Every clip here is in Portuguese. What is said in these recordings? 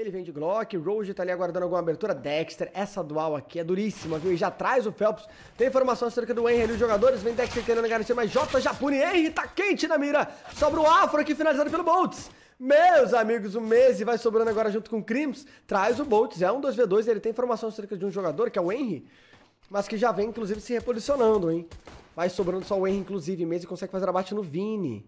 Ele vem de Glock, Roge tá ali aguardando alguma abertura. Dexter, essa dual aqui é duríssima, viu? E já traz o Phelps. Tem informação acerca do Henry ali, os jogadores. Vem Dexter querendo garantir, mas J. Japuni, Henry tá quente na mira. Sobra o Afro aqui, finalizado pelo Boltz. Meus amigos, o Messi vai sobrando agora junto com o Crims. Traz o Boltz, é um 2v2. Ele tem informação acerca de um jogador, que é o Henry. Mas que já vem, inclusive, se reposicionando, hein? Vai sobrando só o Henry, inclusive. Messi consegue fazer abate no Vini.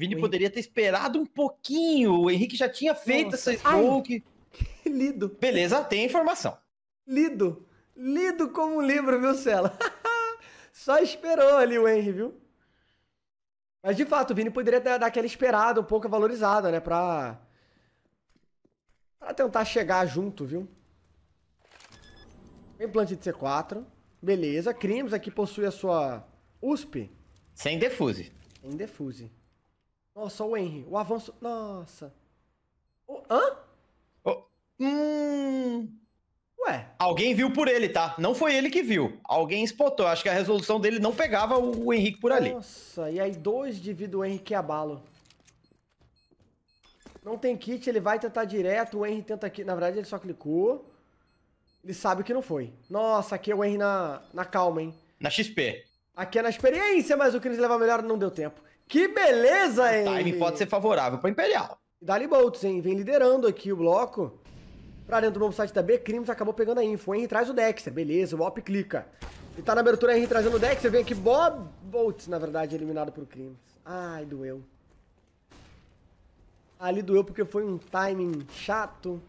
Vini poderia ter esperado um pouquinho. O Henrique já tinha feito Nossa. essa smoke. Ai, lido. Beleza, tem informação. Lido. Lido como um livro, viu, Cela? Só esperou ali o Henry, viu? Mas de fato, o Vini poderia dar aquela esperada um pouco valorizada, né? Pra. Pra tentar chegar junto, viu? Implante de C4. Beleza. Crimes aqui possui a sua USP. Sem defuse. Sem defuse. Nossa, o Henry, o avanço. Nossa. O... Hã? Oh. Hum. Ué. Alguém viu por ele, tá? Não foi ele que viu. Alguém spotou. Acho que a resolução dele não pegava o Henrique por ali. Nossa, e aí dois de vida o Henrique e é abalo. Não tem kit, ele vai tentar direto, o Henry tenta aqui. Na verdade, ele só clicou. Ele sabe que não foi. Nossa, aqui é o Henry na, na calma, hein? Na XP. Aqui é na experiência, mas o Cris leva melhor não deu tempo. Que beleza, hein? O timing pode ser favorável para Imperial. E Dali Boltz, hein? Vem liderando aqui o bloco. Pra dentro do novo site da B-Crimes, acabou pegando a info. Henry traz o Dexter, beleza, o Op clica. E tá na abertura, Henry trazendo o Dexter, vem aqui Bob Boltz, na verdade, eliminado por Crimes. Ai, doeu. Ali doeu porque foi um timing chato.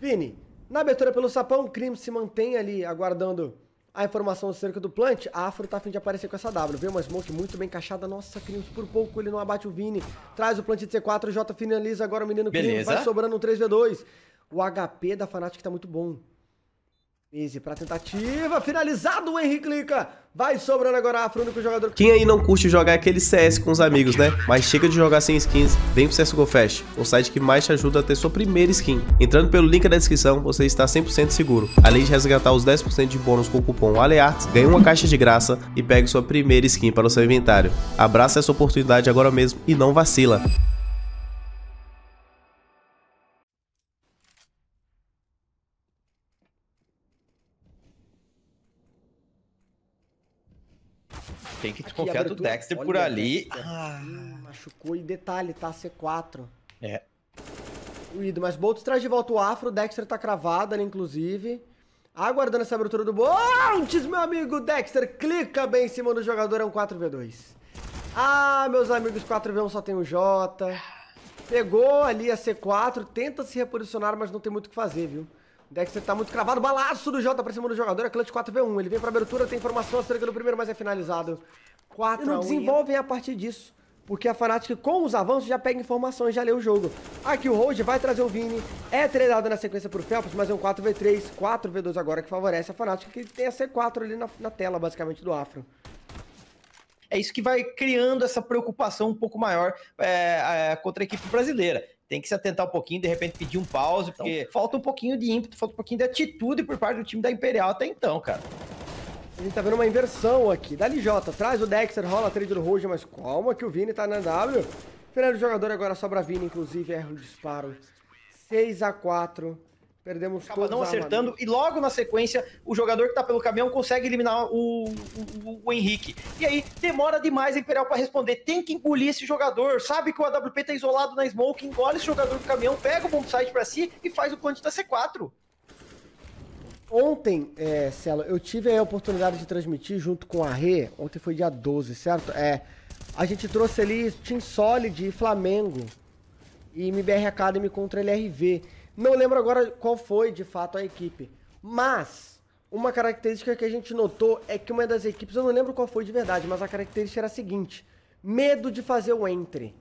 Vini, na abertura pelo sapão, Crimes se mantém ali, aguardando a informação acerca do plant, a Afro tá a fim de aparecer com essa W, viu? Uma smoke muito bem encaixada. Nossa, Crims, por pouco ele não abate o Vini. Traz o plant de C4, o J finaliza agora o menino Crims, vai sobrando um 3v2. O HP da Fnatic tá muito bom. 15 pra tentativa, finalizado o Henry Clica. Vai sobrando agora Afro, único jogador. Quem aí não curte jogar aquele CS com os amigos, né? Mas chega de jogar sem skins, vem pro CSGO Fest, o site que mais te ajuda a ter sua primeira skin. Entrando pelo link da descrição, você está 100% seguro. Além de resgatar os 10% de bônus com o cupom ALEARTS, ganha uma caixa de graça e pegue sua primeira skin para o seu inventário. Abraça essa oportunidade agora mesmo e não vacila. tem que desconfiar do Dexter Olha por ali. Dexter. Ah. machucou. E detalhe, tá C4. É. Ruído, mas Boltz traz de volta o Afro. Dexter tá cravado ali, inclusive. Aguardando essa abertura do Boltz, meu amigo. Dexter clica bem em cima do jogador. É um 4v2. Ah, meus amigos, 4v1 só tem o Jota. Pegou ali a C4, tenta se reposicionar, mas não tem muito o que fazer, viu? Dexter tá muito cravado, balaço do Jota tá pra cima do jogador, é clutch 4v1. Ele vem pra abertura, tem informação acerca do primeiro, mas é finalizado. 4 e não a desenvolvem a partir disso. Porque a Fnatic, com os avanços, já pega informações, já lê o jogo. Aqui o Hold vai trazer o Vini. É treinado na sequência pro Phelps, mas é um 4v3, 4v2 agora que favorece a Fnatic, que tem a C4 ali na, na tela, basicamente, do Afro é isso que vai criando essa preocupação um pouco maior é, é, contra a equipe brasileira tem que se atentar um pouquinho, de repente pedir um pause, porque então- falta um pouquinho de ímpeto, falta um pouquinho de atitude por parte do time da Imperial até então, cara. A gente tá vendo uma inversão aqui. Da LJ, traz o Dexter, rola a trade do Rouge, mas calma que o Vini tá na W. Final do jogador agora sobra Vini, inclusive, erro o disparo. 6 a 4 Perdemos Acaba não acertando. E logo na sequência, o jogador que tá pelo caminhão consegue eliminar o, o, o Henrique. E aí, demora demais a Imperial para responder. Tem que engolir esse jogador. Sabe que o AWP tá isolado na smoke, engole esse jogador do caminhão, pega o bombsite para si e faz o punch da C4. Ontem, é, Celo, eu tive a oportunidade de transmitir junto com a Rê. Ontem foi dia 12, certo? É, a gente trouxe ali Team Solid e Flamengo e MBR Academy contra LRV. Não lembro agora qual foi de fato a equipe, mas uma característica que a gente notou é que uma das equipes, eu não lembro qual foi de verdade, mas a característica era a seguinte: medo de fazer o entre.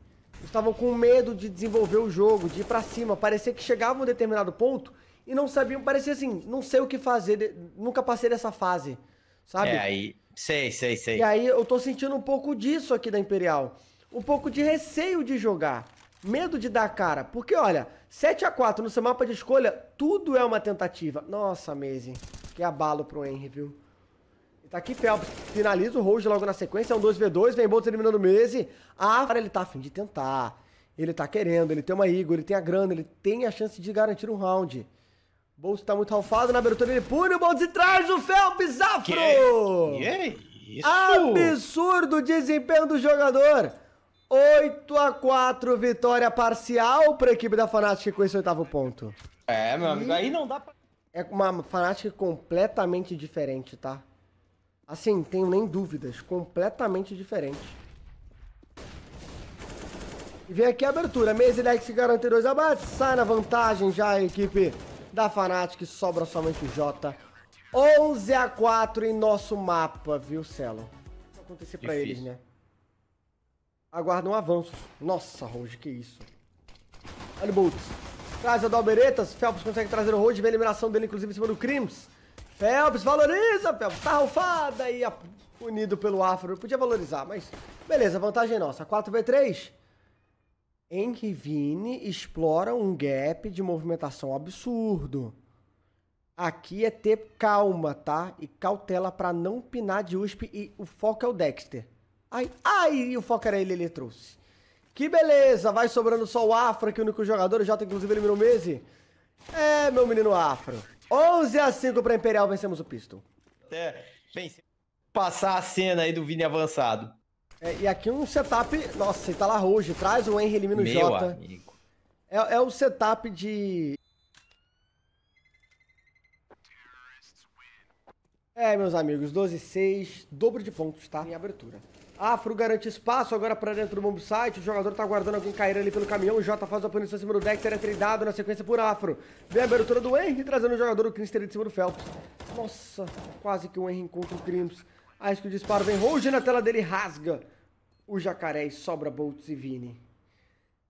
Estavam com medo de desenvolver o jogo, de ir para cima. Parecia que chegavam um determinado ponto e não sabiam, parecia assim, não sei o que fazer, nunca passei dessa fase, sabe? É, aí, sei, sei, sei. E aí eu tô sentindo um pouco disso aqui da Imperial. Um pouco de receio de jogar. Medo de dar cara, porque olha, 7 a 4 no seu mapa de escolha, tudo é uma tentativa. Nossa, Maze, que abalo pro Henry, viu? E tá aqui Phelps, finaliza o Rose logo na sequência, é um 2v2, vem Boltz eliminando o Maze. Ah, ele tá afim de tentar, ele tá querendo, ele tem uma Igor, ele tem a grana, ele tem a chance de garantir um round. Boltz tá muito ralfado na abertura, ele pune o Boltz e traz o Phelps afro! Que? que é isso? Absurdo desempenho do jogador! 8 a 4 vitória parcial para a equipe da Fnatic com esse oitavo ponto. É, meu amigo, e aí não dá pra... É uma Fnatic completamente diferente, tá? Assim, tenho nem dúvidas, completamente diferente. E vem aqui a abertura, Lex garante dois abates, sai na vantagem já a equipe da Fnatic, sobra somente o Jota. 11 a 4 em nosso mapa, viu, Celo? Vai acontecer para eles, né? aguardam avanços. Nossa, rouge que isso. Olha o Boltz. Traz a Dalberetas. Phelps consegue trazer o rouge Vem a eliminação dele, inclusive, em cima do Crims. Phelps valoriza, Phelps. Tá rufada aí unido pelo Afro. Eu podia valorizar, mas... Beleza, vantagem é nossa. 4v3. Henry Vini explora um gap de movimentação absurdo. Aqui é ter calma, tá? E cautela pra não pinar de USP. E o foco é o Dexter. Ai, ai, e o foco era ele, ele trouxe. Que beleza, vai sobrando só o Afro, que é o único jogador, o Jota inclusive eliminou o Mese. É, meu menino Afro. 11 a 5 pra Imperial, vencemos o Pistol. É, pensei passar a cena aí do Vini avançado. É, e aqui um setup, nossa, tá lá roxo, traz o Henry, elimina o meu Jota. Amigo. É, é o setup de... É, meus amigos, 12 e 6, dobro de pontos, tá? Em abertura. Afro garante espaço agora para dentro do bomb site. O jogador tá guardando alguém cair ali pelo caminhão. O Jota faz a punição em cima do Dexter. É tridado na sequência por Afro. Vem a abertura do Henry trazendo o jogador do Crimson de cima do Phelps. Nossa, quase que o Henry encontra o Crimson. Aí que o disparo vem Rouge na tela dele rasga o jacaré e sobra Boltz e Vini.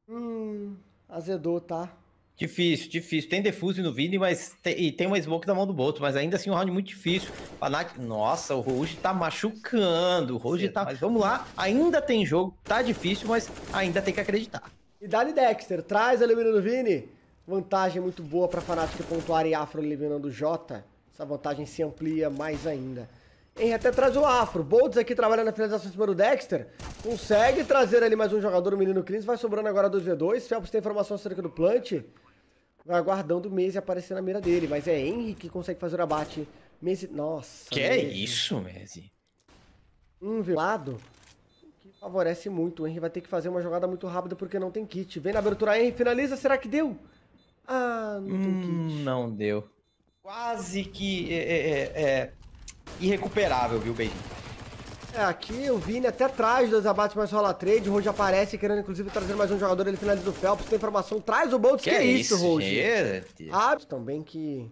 Hum, azedou, tá? Difícil, difícil. Tem defuse no Vini, mas tem, e tem uma smoke na mão do Boto, mas ainda assim um round muito difícil. Fnatic, nossa, o Rouge tá machucando. O Rouge Sim, tá. Mas vamos lá, ainda tem jogo, tá difícil, mas ainda tem que acreditar. E Dali Dexter, traz eliminando o Vini. Vantagem muito boa pra Fanatic pontuar e Afro eliminando o Jota. Essa vantagem se amplia mais ainda. Em até traz o Afro. Boltz aqui trabalhando na finalização em cima do Dexter. Consegue trazer ali mais um jogador, o menino Clins. Vai sobrando agora 2v2. Felps tem informação acerca do plant aguardando o Mese aparecer na mira dele. Mas é Henry que consegue fazer o abate. Mese. Nossa. Que é isso, Mese? Um velado que favorece muito. O Henry vai ter que fazer uma jogada muito rápida porque não tem kit. Vem na abertura, Henry, finaliza. Será que deu? Ah, não tem hum, kit. Não deu. Quase que é, é, é, é irrecuperável, viu, Beijinho? É, aqui o Vini até traz dois abates mais rola trade. O rouge aparece querendo, inclusive, trazer mais um jogador. Ele finaliza o Phelps. Tem informação, traz o Boltz. Que, que é isso, Rojo? Ah, também que.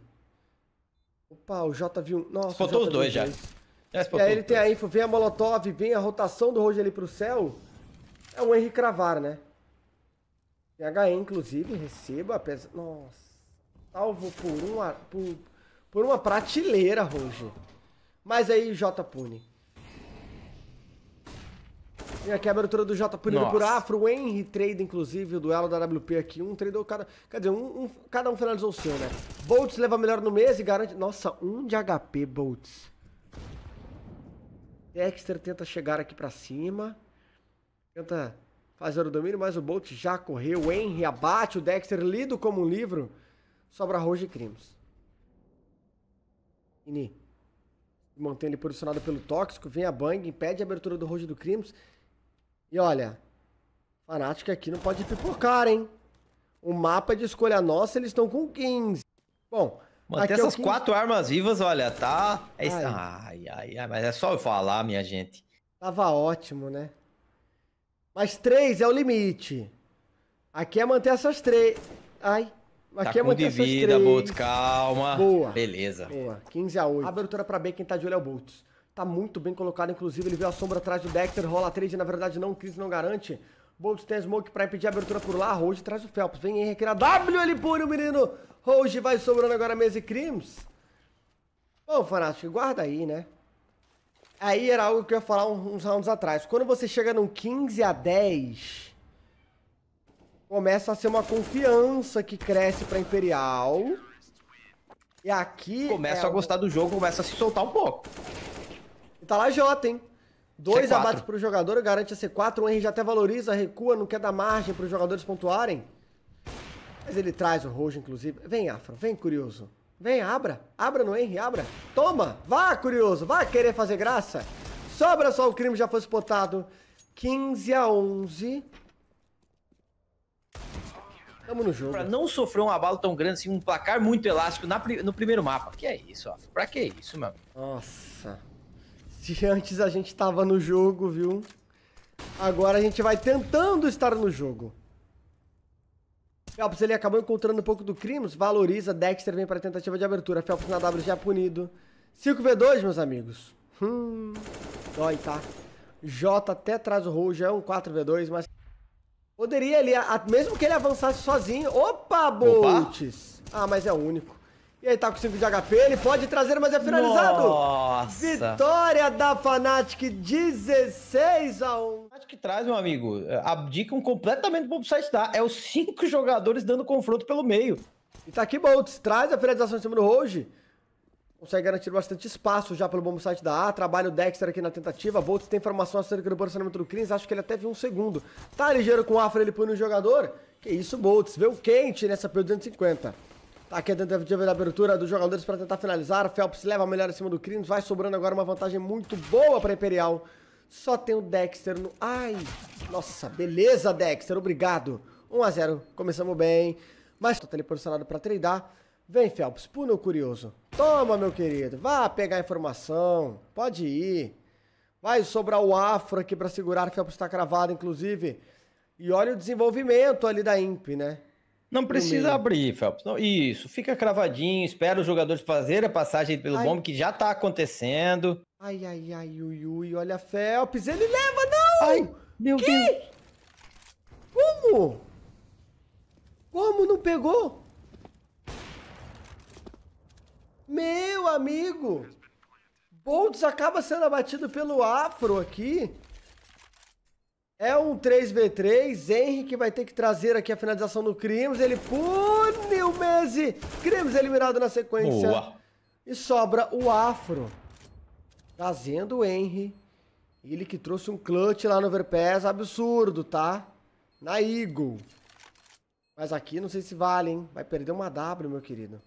Opa, o J viu. Nossa, Faltou os dois já. já e aí ele tem a info, vem a Molotov, vem a rotação do rouge ali pro céu. É um Henry Cravar, né? Tem HE, inclusive, receba. Pesa... Nossa. Salvo por uma, por, por uma prateleira, rouge Mas aí, J pune. É e aqui a abertura do Jota punido por Afro, o Henry trade, inclusive, o duelo da WP aqui. Um trader cada. Quer dizer, um, um, cada um finalizou o seu, né? Boltz leva melhor no mês e garante. Nossa, um de HP, Boltz. Dexter tenta chegar aqui pra cima. Tenta fazer o domínio, mas o Bolt já correu. O Henry abate o Dexter, lido como um livro. Sobra Roja e Crimos. Ini. Mantém ele posicionado pelo tóxico. Vem a Bang, impede a abertura do Rojo do Crimos. E olha, Fanática aqui não pode pipocar, hein? O mapa de escolha nossa, eles estão com 15. Bom, Manter é essas é quatro armas vivas, olha, tá. É... Ai. ai, ai, ai, mas é só eu falar, minha gente. Tava ótimo, né? Mas três é o limite. Aqui é manter essas três. Ai. Tá aqui tá é com manter de vida, Boltz, calma. Boa. Beleza. Boa. 15 a 8. Abertura pra B, quem tá de olho é o Boltz. Tá muito bem colocado, inclusive ele veio a sombra atrás do Dexter, rola a trade, na verdade não, Chris não garante. Bolt tem smoke pra impedir a abertura por lá, Rouge traz o Phelps, vem aí, requer a W, ele pune o menino. Rouge vai sobrando agora mesa e crimes. Bom, Fanático, guarda aí, né? Aí era algo que eu ia falar uns rounds atrás. Quando você chega num 15 a 10, começa a ser uma confiança que cresce pra Imperial. E aqui... Começa é a gostar do jogo, começa a se soltar um pouco. Tá lá Jota, hein? Dois C4. abates para o jogador, garante a C4. O Henry já até valoriza, recua, não quer dar margem para os jogadores pontuarem. Mas ele traz o rojo, inclusive. Vem, Afro, vem, curioso. Vem, abra. Abra no Henry, abra. Toma! Vá, curioso, vá querer fazer graça. Sobra só o crime, já foi spotado. 15 a 11. Tamo no jogo. Pra não sofrer um abalo tão grande, assim, um placar muito elástico na, no primeiro mapa. Que é isso, Afro? Pra que isso, meu? Nossa. Se antes a gente estava no jogo, viu? Agora a gente vai tentando estar no jogo. Phelps, ele acabou encontrando um pouco do Crimos, valoriza, Dexter vem para tentativa de abertura, Phelps na W já é punido. 5v2, meus amigos. Hum, dói, tá? J até traz o roll, já é um 4v2, mas... Poderia ali, mesmo que ele avançasse sozinho... Opa, Bolts! Ah, mas é o único. E aí tá com 5 de HP, ele pode trazer, mas é finalizado. Nossa. Vitória da Fnatic, 16 a 1. Acho que traz, meu amigo, abdicam completamente pro site da. É os cinco jogadores dando confronto pelo meio. E tá aqui Boltz, traz a finalização em cima do Rouge. Consegue garantir bastante espaço já pelo bom site da A. Trabalha o Dexter aqui na tentativa. Boltz tem informação acerca do posicionamento do Krins. Acho que ele até viu um segundo. Tá ligeiro com o Afra, ele põe no jogador. Que isso, Boltz. o quente nessa P250. Aqui a é tentativa da abertura dos jogadores para tentar finalizar. Phelps leva a melhor em cima do Crinos. Vai sobrando agora uma vantagem muito boa para Imperial. Só tem o Dexter no... Ai, nossa, beleza, Dexter. Obrigado. 1x0. Começamos bem. Mas tô teleporcionado para treinar. Vem, Phelps. Puna o curioso. Toma, meu querido. Vá pegar a informação. Pode ir. Vai sobrar o afro aqui para segurar. Phelps está cravado, inclusive. E olha o desenvolvimento ali da Imp, né? Não precisa abrir, Felps. isso, fica cravadinho, espera os jogadores fazerem a passagem pelo bombe, que já tá acontecendo. Ai, ai, ai, ui, ui, olha Felps, ele leva, não! Ai, meu que? Deus! Como? Como não pegou? Meu amigo! Boltz acaba sendo abatido pelo Afro aqui. É um 3v3, Henrique vai ter que trazer aqui a finalização do Crimes, ele pune o Mese, Crimes eliminado na sequência. Boa. E sobra o Afro, trazendo o Henry, ele que trouxe um clutch lá no overpass, absurdo, tá? Na Eagle. Mas aqui não sei se vale, hein? Vai perder uma W, meu querido.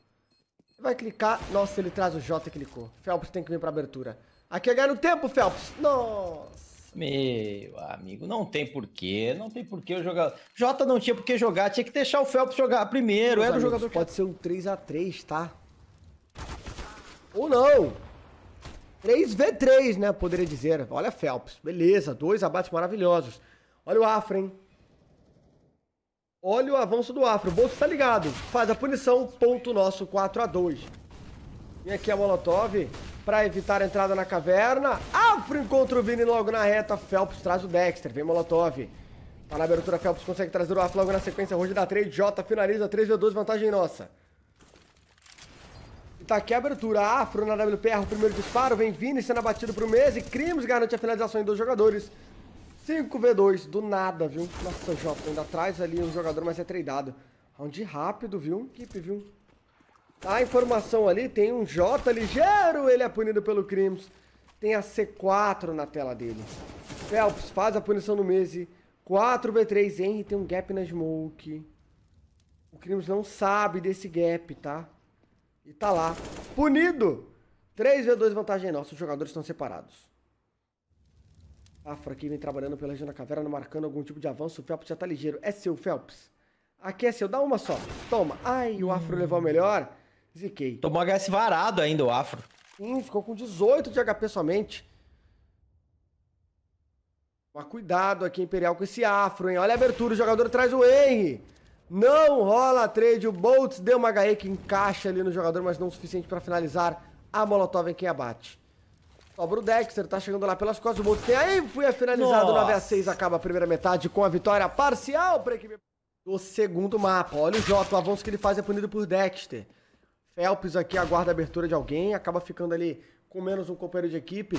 Vai clicar, nossa, ele traz o J e clicou. Phelps tem que vir pra abertura. Aqui é ganhar no tempo, Phelps. Nossa. Meu amigo, não tem porquê, não tem porquê o jogar. Jota não tinha porquê jogar, tinha que deixar o Felps jogar primeiro, Meus era amigos, o jogador Pode ser um 3x3, tá? Ou não! 3v3, né? Poderia dizer. Olha Felps, beleza, dois abates maravilhosos. Olha o Afro, hein? Olha o avanço do Afro. O bolso tá ligado. Faz a punição. Ponto nosso 4 x 2 E aqui a é Molotov. Pra evitar a entrada na caverna. Ah! pro encontro o Vini logo na reta. Phelps traz o Dexter. Vem Molotov. Tá na abertura, Phelps consegue trazer o Af logo na sequência. Roger da 3, J finaliza 3v2, vantagem nossa. tá aqui a abertura, Afro na WPR, o primeiro disparo. Vem Vini sendo abatido pro mês e Crimes garante a finalização em dois jogadores. 5v2, do nada, viu? Nossa, Jota, ainda traz ali um jogador, mas é tradado. Round rápido, viu? Equipe, viu? Tá, a informação ali, tem um J ligeiro, ele é punido pelo Crimes tem a C4 na tela dele. Phelps faz a punição no Mese. 4v3 Henry tem um gap na smoke. O Crimes não sabe desse gap, tá? E tá lá. Punido! 3v2 vantagem é nossa. Os jogadores estão separados. Afro aqui vem trabalhando pela região da caverna, marcando algum tipo de avanço. O Phelps já tá ligeiro. É seu, Phelps. Aqui é seu. Dá uma só. Toma. Ai, o Afro hum. levou a melhor. Ziquei. Tomou HS varado ainda o Afro. Sim, ficou com 18 de HP somente. Mas cuidado aqui, Imperial, com esse afro, hein? Olha a abertura, o jogador traz o Henry. Não rola trade, o Boltz deu uma HE que encaixa ali no jogador, mas não o suficiente para finalizar a Molotov em é quem abate. Sobra o Dexter, tá chegando lá pelas costas, o Boltz tem aí, foi finalizado, Nossa. 9x6, acaba a primeira metade com a vitória parcial para equipe do segundo mapa. Olha o Jota, o avanço que ele faz é punido por Dexter. Phelps aqui aguarda a abertura de alguém, acaba ficando ali com menos um companheiro de equipe.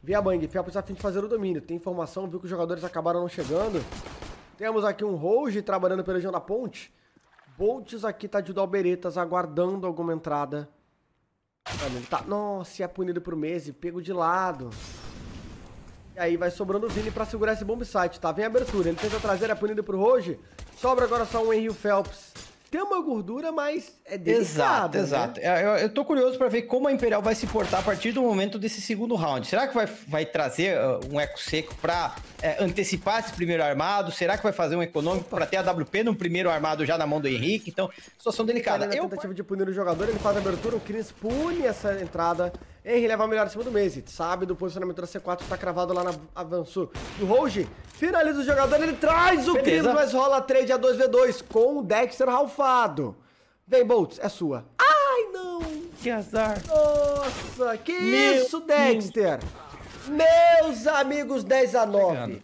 Via Bang, Phelps tá a fim de fazer o domínio. Tem informação, viu que os jogadores acabaram não chegando. Temos aqui um Rouge trabalhando pela região da ponte. Boltz aqui tá de Dalberetas aguardando alguma entrada. Ele tá... Nossa, e é punido por Mese, pego de lado. E aí vai sobrando o Vini pra segurar esse bomb tá? Vem a abertura, ele tenta trazer, é punido pro Rouge. Sobra agora só um Henry Phelps tem uma gordura, mas é delicada. Exato, né? exato. É, eu, eu tô curioso para ver como a Imperial vai se portar a partir do momento desse segundo round. Será que vai, vai trazer uh, um eco seco para é, antecipar esse primeiro armado? Será que vai fazer um econômico para ter a WP no primeiro armado já na mão do Henrique? Então, situação delicada. Cara, na eu... tentativa de punir o jogador, ele faz a abertura, o Chris pune essa entrada Henry leva a melhor em cima do Maze, sabe do posicionamento da C4, tá cravado lá na avanço do Rouge. Finaliza o jogador, ele traz o crime, mas rola trade a 2v2 com o Dexter ralfado. Vem, Boltz, é sua. Ai, não! Que azar! Nossa, que Meu isso, Dexter! Deus. Meus amigos, 10 a 9.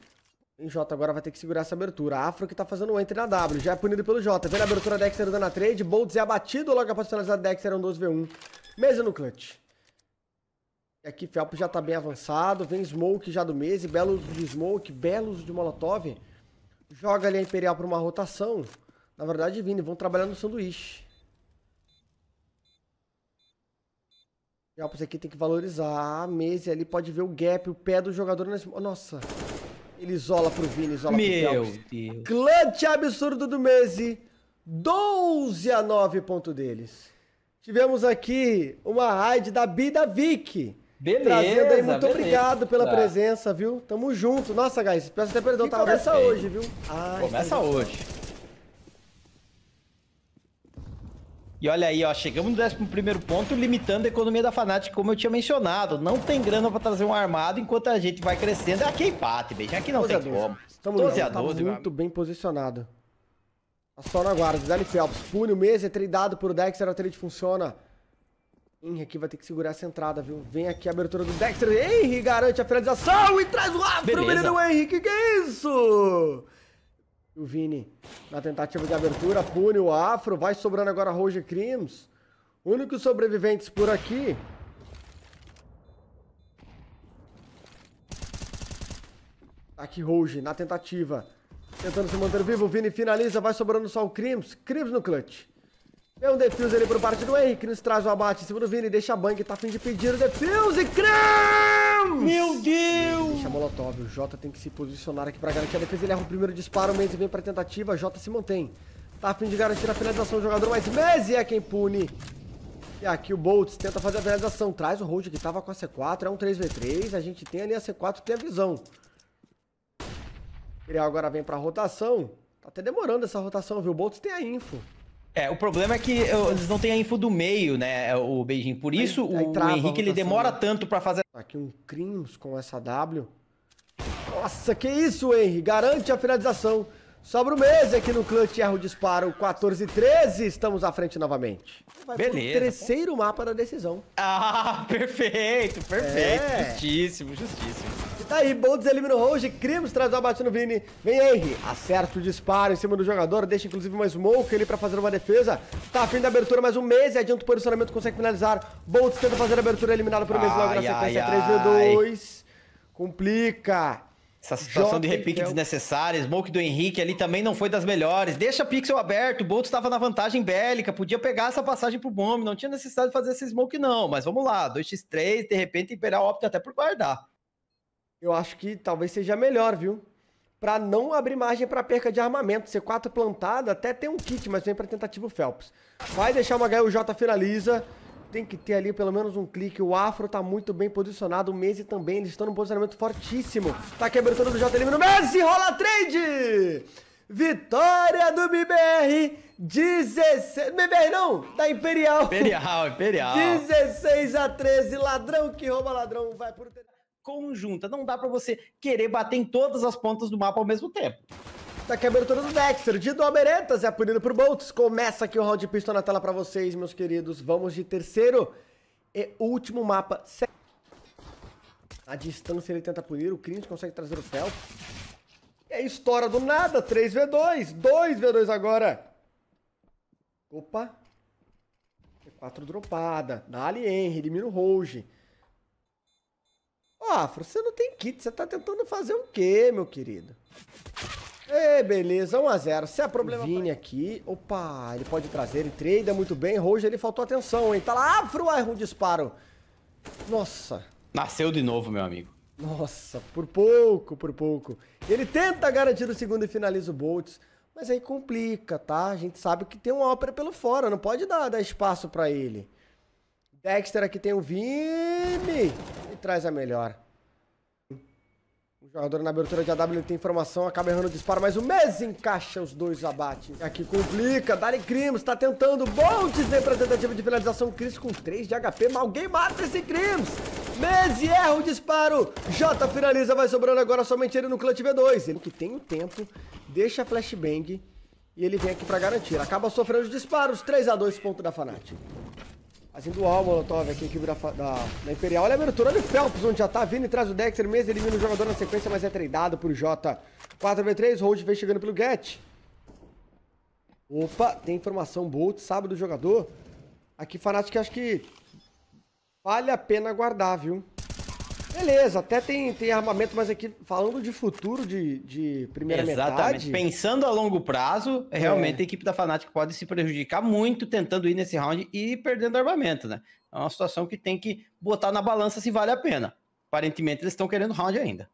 o Em J agora vai ter que segurar essa abertura. Afro que tá fazendo o entre na W. Já é punido pelo J. Vendo a abertura, Dexter dando a trade. Boltz é abatido logo após finalizar Dexter é um 2 v 1 Mesa no clutch. Aqui é Felps já tá bem avançado. Vem Smoke já do mês. belos de Smoke, belos de Molotov. Joga ali a Imperial pra uma rotação. Na verdade, Vini, vão trabalhar no sanduíche. Felps aqui tem que valorizar. Mese ali pode ver o gap, o pé do jogador. Smoke. Nossa. Ele isola pro Vini, isola Meu pro Felps. Deus. Clutch absurdo do Mese. 12 a 9 ponto deles. Tivemos aqui uma raid da Bida Vicky. Beleza, Trazendo aí, muito beleza. obrigado pela tá. presença, viu? Tamo junto. Nossa, guys, peço até perdão, tá começa hoje, viu? Ai, começa hoje. E olha aí, ó, chegamos no 11 ponto, limitando a economia da Fnatic, como eu tinha mencionado. Não tem grana pra trazer um armado, enquanto a gente vai crescendo. É aqui é empate, beijo. Aqui não tem 12 como. Estamos 12 a 12, muito bem posicionado. Só na guarda, Zé Phelps. o mesa, é tradado por Dexter, a trade funciona. Ih, aqui vai ter que segurar essa entrada, viu? Vem aqui a abertura do Dexter. Henry garante a finalização e traz o afro, menino Henry. Que que é isso? O Vini, na tentativa de abertura, pune o afro. Vai sobrando agora Roger Crims. Únicos sobreviventes por aqui. Tá aqui Rouge na tentativa. Tentando se manter vivo. O Vini finaliza, vai sobrando só o Crims. Crims no clutch. Deu um defuse ali por parte do Henrique, nos traz o abate em cima do Vini, deixa a Bang, tá a fim de pedir o defuse, Creus! Meu Deus! Deixa a Molotov, o Jota tem que se posicionar aqui pra garantir a defesa, ele erra o primeiro disparo, o Mendes vem pra tentativa, Jota se mantém. Tá a fim de garantir a finalização do jogador, mas Mendes é quem pune. E aqui o Boltz tenta fazer a finalização, traz o hold que tava com a C4, é um 3v3, a gente tem ali a C4, tem a visão. Ele agora vem pra rotação, tá até demorando essa rotação, viu? O Boltz tem a info. É, o problema é que eles não têm a info do meio, né, é, o Beijing. Por isso aí, aí o Henrique ele demora né? tanto para fazer. Tá aqui um Crims com essa W. Nossa, que isso, Henrique Garante a finalização. Sobra o mês aqui no clutch, erra o disparo 14 e 13, estamos à frente novamente. Vai Beleza. terceiro mapa da decisão. Ah, perfeito, perfeito, é. justíssimo, justíssimo. E tá aí, Boltz elimina o Rouge, Crimos traz o abate no Vini, vem Henry, acerta o disparo em cima do jogador, deixa inclusive uma smoke ali pra fazer uma defesa. Tá a fim da abertura mais um mês e adianta o posicionamento, consegue finalizar. Boltz tenta fazer a abertura, eliminado por mês logo na sequência, 3 e 2. Complica. Essa situação de repique desnecessária, smoke do Henrique ali também não foi das melhores. Deixa pixel aberto, o Bolt estava na vantagem bélica, podia pegar essa passagem pro bombe, não tinha necessidade de fazer esse smoke não, mas vamos lá, 2x3, de repente Imperial opta até por guardar. Eu acho que talvez seja melhor, viu? Para não abrir margem para perca de armamento, C4 plantado, até tem um kit, mas vem para tentativa o Phelps. Vai deixar uma HUJ finaliza, tem que ter ali pelo menos um clique. O Afro tá muito bem posicionado. O Messi também, eles estão num posicionamento fortíssimo. Tá quebrando o JLM no Messi rola trade! Vitória do BBR 16. BBR não, da Imperial. Imperial, Imperial. 16 a 13. Ladrão que rouba ladrão vai pro conjunta. Não dá para você querer bater em todas as pontas do mapa ao mesmo tempo. Daqui tá a abertura do Dexter, de Doberetas, é punido por Bolts. Começa aqui o round de pistol na tela pra vocês, meus queridos. Vamos de terceiro e último mapa. A distância ele tenta punir, o Cringe consegue trazer o Fel. E aí estoura do nada, 3v2, 2v2 agora. Opa. c 4 dropada, dá-lhe Henry, elimina o Rouge. Ó, Afro, você não tem kit, você tá tentando fazer o quê, meu querido? Ei, é, beleza, 1x0. Se é problema. Vini aqui. Opa, ele pode trazer, ele treina muito bem. Roger, ele faltou atenção, hein? Tá lá, afro, ah, erra um disparo. Nossa. Nasceu de novo, meu amigo. Nossa, por pouco, por pouco. Ele tenta garantir o segundo e finaliza o Boltz. Mas aí complica, tá? A gente sabe que tem uma ópera pelo fora, não pode dar, dar espaço para ele. Dexter aqui tem o Vini. E traz a melhor jogador na abertura de AW tem informação, acaba errando o disparo, mas o Mez encaixa os dois abates. Aqui complica, Dari Crims tá tentando, bom desvio pra tentativa de finalização, Cris com 3 de HP, mas alguém mata esse Crims. Mez erra o disparo, Jota finaliza, vai sobrando agora somente ele no clutch V2. Ele que tem o tempo, deixa flashbang e ele vem aqui pra garantir. Acaba sofrendo os disparos, 3x2, ponto da Fnatic. Assim do Al, Molotov, aqui, equipe da, da, da Imperial. Olha a abertura, olha o Phelps, onde já tá vindo e traz o Dexter mesmo, elimina o jogador na sequência, mas é treinado por J. 4v3, Road vem chegando pelo Get. Opa, tem informação Bolt, sabe do jogador. Aqui, Fnatic, acho que vale a pena guardar, viu? Beleza, até tem, tem armamento, mas aqui falando de futuro de, de primeira Exatamente. metade... Pensando a longo prazo, é. realmente é. a equipe da Fnatic pode se prejudicar muito tentando ir nesse round e perdendo armamento, né? É uma situação que tem que botar na balança se vale a pena. Aparentemente eles estão querendo round ainda.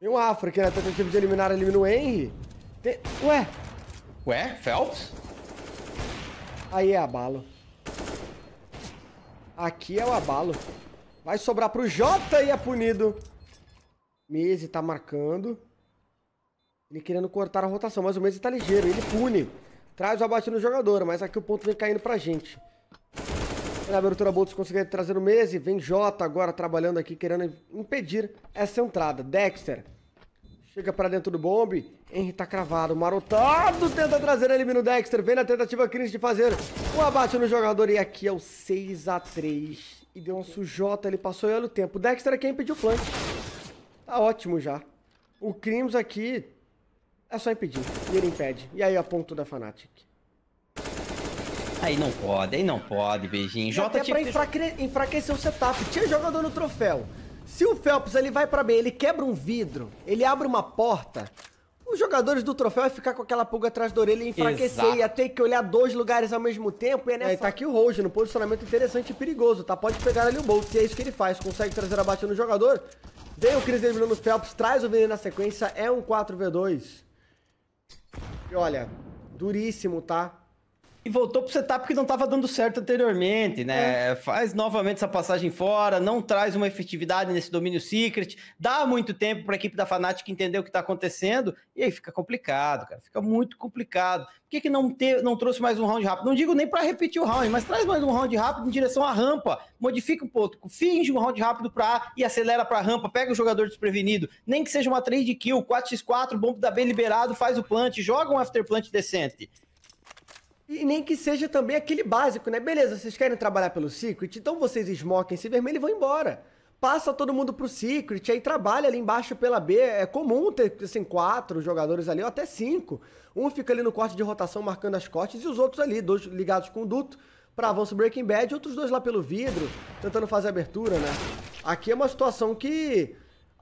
Tem o Afro, que na tentativa de eliminar, elimina o Henry. Tem... Ué? Ué? Phelps? Aí é abalo. Aqui é o abalo. Vai sobrar pro Jota e é punido. Mese tá marcando. Ele querendo cortar a rotação, mas o Mese tá ligeiro. Ele pune. Traz o abate no jogador, mas aqui o ponto vem caindo pra gente. Na abertura, Boltz conseguiu trazer o Mese. Vem Jota agora trabalhando aqui, querendo impedir essa entrada. Dexter chega pra dentro do bombe. Henry tá cravado, marotado. Tenta trazer, elimina o Dexter. Vem na tentativa crise de fazer o abate no jogador. E aqui é o 6x3 e deu um sujota, ele passou e olha o tempo. Dexter é quem impediu o flank. Tá ótimo já. O Crims aqui é só impedir. E ele impede. E aí a ponto da Fnatic. Aí não pode, aí não pode, beijinho. J até pra enfraque... enfraquecer o setup. Tinha jogador no troféu. Se o Phelps ele vai pra B, ele quebra um vidro, ele abre uma porta, os jogadores do troféu ia é ficar com aquela pulga atrás da orelha e enfraquecer. Exato. Ia ter que olhar dois lugares ao mesmo tempo. E é, é nessa... Aí tá aqui o Roge, no posicionamento interessante e perigoso, tá? Pode pegar ali o Bolt. E é isso que ele faz. Consegue trazer a batida no jogador. Vem o Chris eliminando o Phelps, traz o Veneno na sequência. É um 4v2. E olha, duríssimo, tá? E voltou pro setup que não estava dando certo anteriormente, né? É. Faz novamente essa passagem fora, não traz uma efetividade nesse domínio secret, dá muito tempo para a equipe da Fnatic entender o que está acontecendo, e aí fica complicado, cara. Fica muito complicado. Por que, que não, te, não trouxe mais um round rápido? Não digo nem para repetir o round, mas traz mais um round rápido em direção à rampa, modifica um pouco, finge um round rápido para A e acelera para a rampa, pega o jogador desprevenido, nem que seja uma trade kill, 4x4, bomba da B liberado, faz o plant, joga um after plant decente. E nem que seja também aquele básico, né? Beleza, vocês querem trabalhar pelo Secret, então vocês esmoquem esse vermelho e vão embora. Passa todo mundo pro Secret, aí trabalha ali embaixo pela B. É comum ter, assim, quatro jogadores ali, ou até cinco. Um fica ali no corte de rotação marcando as cortes e os outros ali, dois ligados com o duto para avanço Breaking Bad, outros dois lá pelo vidro, tentando fazer abertura, né? Aqui é uma situação que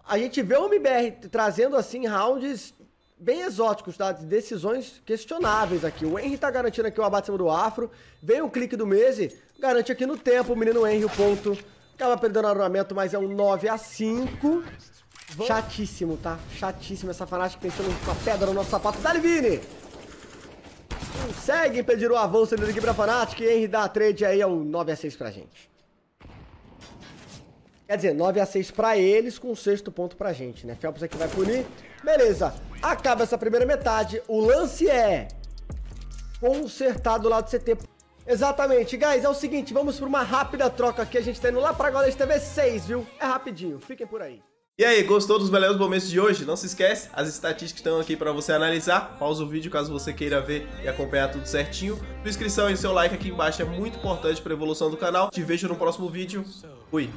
a gente vê o MBR trazendo assim rounds bem exóticos, tá? Decisões questionáveis aqui. O Henry tá garantindo aqui o abate cima do Afro. Vem o clique do Mese, garante aqui no tempo o menino Henry o ponto. Acaba perdendo armamento, mas é um 9 a 5 Chatíssimo, tá? Chatíssimo essa fanática pensando com a pedra no nosso sapato. Dali, Vini! Consegue impedir o avanço dele aqui pra Fnatic. Henry dá a trade aí, é um 9x6 pra gente. Quer dizer, 9 a 6 para eles, com o sexto ponto pra gente, né? Phelps aqui é vai punir. Beleza, acaba essa primeira metade. O lance é consertado lá do CT. Exatamente, guys, é o seguinte, vamos para uma rápida troca aqui, a gente tá indo lá pra Golas TV 6, viu? É rapidinho, fiquem por aí. E aí, gostou dos melhores momentos de hoje? Não se esquece, as estatísticas estão aqui para você analisar. Pausa o vídeo caso você queira ver e acompanhar tudo certinho. Sua inscrição e seu like aqui embaixo é muito importante para evolução do canal. Te vejo no próximo vídeo. Fui!